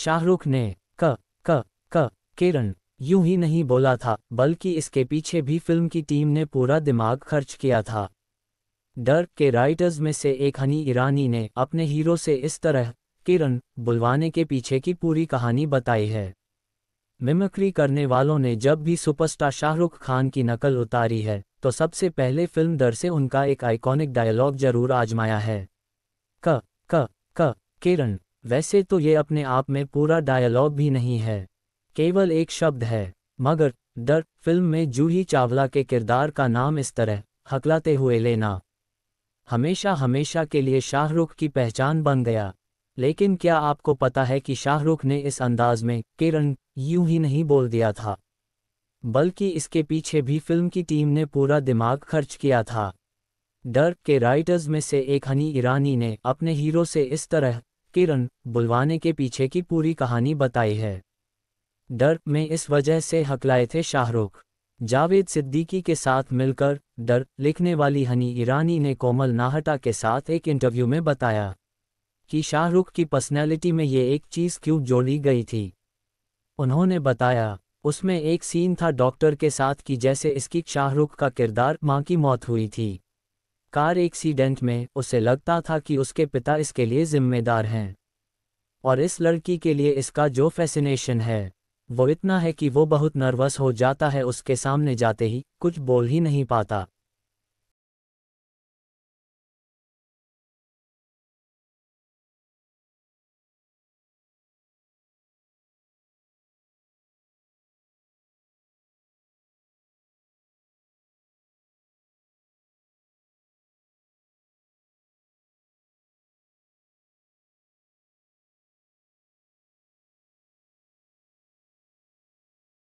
शाहरुख ने क क क किरण यूं ही नहीं बोला था बल्कि इसके पीछे भी फिल्म की टीम ने पूरा दिमाग खर्च किया था डर के राइटर्स में से एक हनी ईरानी ने अपने हीरो से इस तरह किरण बुलवाने के पीछे की पूरी कहानी बताई है मिमिक्री करने वालों ने जब भी सुपरस्टार शाहरुख खान की नकल उतारी है तो सबसे पहले फिल्म दर से उनका एक आइकॉनिक डायलॉग जरूर आजमाया है क क क किरण वैसे तो ये अपने आप में पूरा डायलॉग भी नहीं है केवल एक शब्द है मगर डर फिल्म में जूही चावला के किरदार का नाम इस तरह हकलाते हुए लेना हमेशा हमेशा के लिए शाहरुख की पहचान बन गया लेकिन क्या आपको पता है कि शाहरुख ने इस अंदाज में किरण यूं ही नहीं बोल दिया था बल्कि इसके पीछे भी फिल्म की टीम ने पूरा दिमाग खर्च किया था डर के राइटर्स में से एक हनी ईरानी ने अपने हीरो से इस तरह किरण बुलवाने के पीछे की पूरी कहानी बताई है डर में इस वजह से हकलाए थे शाहरुख जावेद सिद्दीकी के साथ मिलकर डर लिखने वाली हनी ईरानी ने कोमल नाहटा के साथ एक इंटरव्यू में बताया कि शाहरुख की पर्सनैलिटी में ये एक चीज़ क्यों जोड़ी गई थी उन्होंने बताया उसमें एक सीन था डॉक्टर के साथ कि जैसे इसकी शाहरुख का किरदार मां की मौत हुई थी कार एक्सीडेंट में उसे लगता था कि उसके पिता इसके लिए जिम्मेदार हैं और इस लड़की के लिए इसका जो फैसिनेशन है वो इतना है कि वो बहुत नर्वस हो जाता है उसके सामने जाते ही कुछ बोल ही नहीं पाता